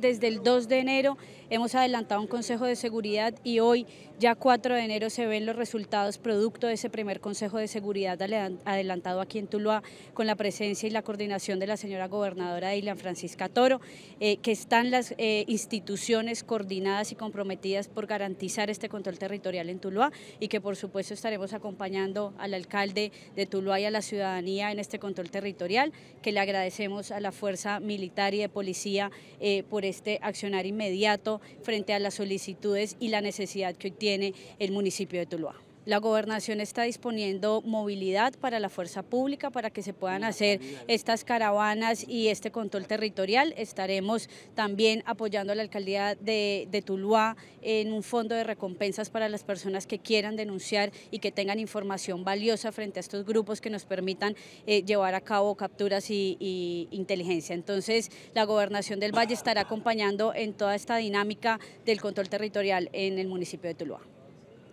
desde el 2 de enero hemos adelantado un Consejo de Seguridad y hoy, ya 4 de enero, se ven los resultados producto de ese primer Consejo de Seguridad adelantado aquí en Tuluá con la presencia y la coordinación de la señora gobernadora Ilan Francisca Toro, eh, que están las eh, instituciones coordinadas y comprometidas por garantizar este control territorial en Tuluá y que por supuesto estaremos acompañando al alcalde de Tuluá y a la ciudadanía en este control territorial, que le agradecemos a la Fuerza Militar y de Policía eh, por este accionar inmediato frente a las solicitudes y la necesidad que tiene el municipio de Tuluá. La gobernación está disponiendo movilidad para la fuerza pública para que se puedan hacer estas caravanas y este control territorial. Estaremos también apoyando a la alcaldía de, Tuluá en un fondo de recompensas para las personas que quieran denunciar y que tengan información valiosa frente a estos grupos que nos permitan eh, llevar a cabo capturas y, y inteligencia. Entonces, la gobernación del Valle estará acompañando en toda esta dinámica del control territorial en el municipio de Tuluá.